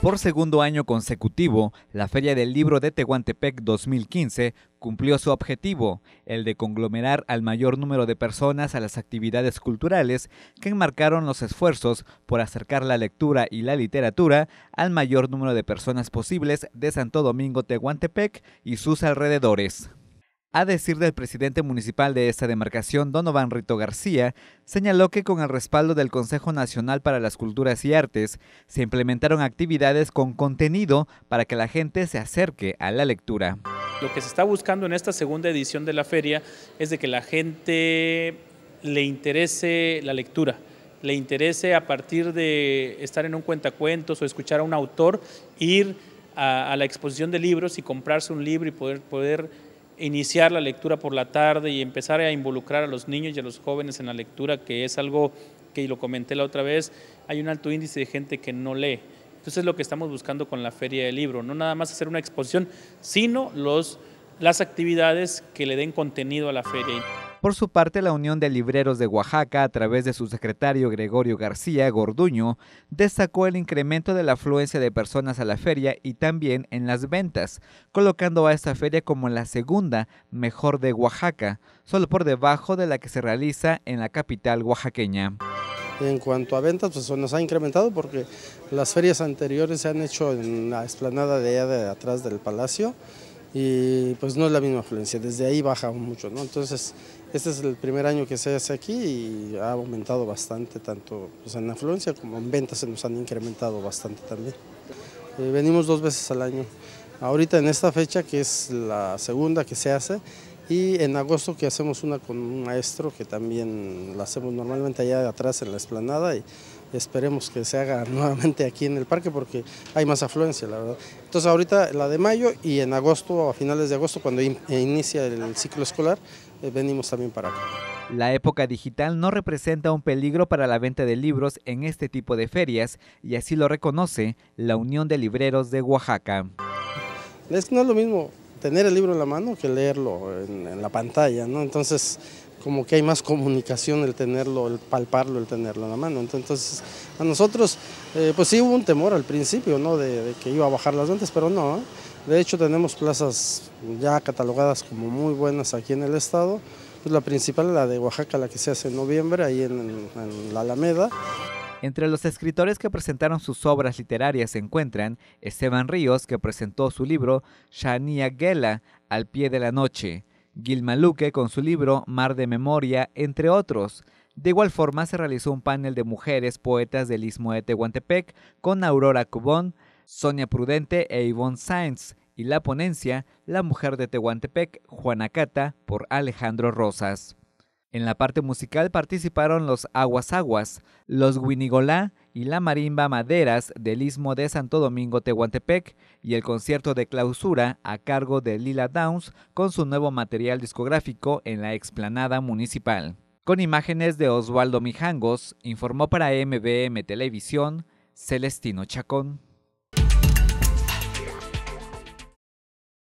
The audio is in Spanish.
Por segundo año consecutivo, la Feria del Libro de Tehuantepec 2015 cumplió su objetivo, el de conglomerar al mayor número de personas a las actividades culturales que enmarcaron los esfuerzos por acercar la lectura y la literatura al mayor número de personas posibles de Santo Domingo Tehuantepec y sus alrededores. A decir del presidente municipal de esta demarcación, Donovan Rito García, señaló que con el respaldo del Consejo Nacional para las Culturas y Artes, se implementaron actividades con contenido para que la gente se acerque a la lectura. Lo que se está buscando en esta segunda edición de la feria es de que la gente le interese la lectura, le interese a partir de estar en un cuentacuentos o escuchar a un autor, ir a, la exposición de libros y comprarse un libro y poder, poder iniciar la lectura por la tarde y empezar a involucrar a los niños y a los jóvenes en la lectura, que es algo que, lo comenté la otra vez, hay un alto índice de gente que no lee. Entonces es lo que estamos buscando con la Feria del Libro, no nada más hacer una exposición, sino los, las actividades que le den contenido a la feria. Por su parte, la Unión de Libreros de Oaxaca, a través de su secretario Gregorio García Gorduño, destacó el incremento de la afluencia de personas a la feria y también en las ventas, colocando a esta feria como la segunda mejor de Oaxaca, solo por debajo de la que se realiza en la capital oaxaqueña. En cuanto a ventas, pues nos ha incrementado porque las ferias anteriores se han hecho en la explanada de allá de atrás del palacio y pues no es la misma afluencia, desde ahí baja mucho, ¿no? Entonces, este es el primer año que se hace aquí y ha aumentado bastante, tanto pues, en afluencia como en ventas se nos han incrementado bastante también. Eh, venimos dos veces al año, ahorita en esta fecha que es la segunda que se hace y en agosto que hacemos una con un maestro que también la hacemos normalmente allá atrás en la esplanada Esperemos que se haga nuevamente aquí en el parque porque hay más afluencia, la verdad. Entonces ahorita la de mayo y en agosto o a finales de agosto cuando eh, inicia el ciclo escolar eh, venimos también para acá. La época digital no representa un peligro para la venta de libros en este tipo de ferias y así lo reconoce la Unión de Libreros de Oaxaca. Es no es lo mismo tener el libro en la mano que leerlo en, la pantalla, Entonces, como que hay más comunicación el tenerlo, el palparlo, el tenerlo en la mano. Entonces, a nosotros, eh, pues sí hubo un temor al principio, ¿no? De, que iba a bajar las ventas, pero no. ¿eh? De hecho, tenemos plazas ya catalogadas como muy buenas aquí en el estado. la principal la de Oaxaca, la que se hace en noviembre, ahí en la Alameda. Entre los escritores que presentaron sus obras literarias se encuentran Esteban Ríos, que presentó su libro Shania Gela al pie de la noche, Gilma Luque con su libro Mar de Memoria, entre otros. De igual forma se realizó un panel de mujeres poetas del Istmo de Tehuantepec con Aurora Cubón, Sonia Prudente e Yvonne Sainz y la ponencia La Mujer de Tehuantepec, Juana Cata por Alejandro Rosas. En la parte musical participaron los Aguas Aguas, los Winigolá y la Marimba Maderas del Istmo de Santo Domingo Tehuantepec y el concierto de clausura a cargo de Lila Downs con su nuevo material discográfico en la explanada municipal. Con imágenes de Oswaldo Mijangos, informó para MBM Televisión Celestino Chacón.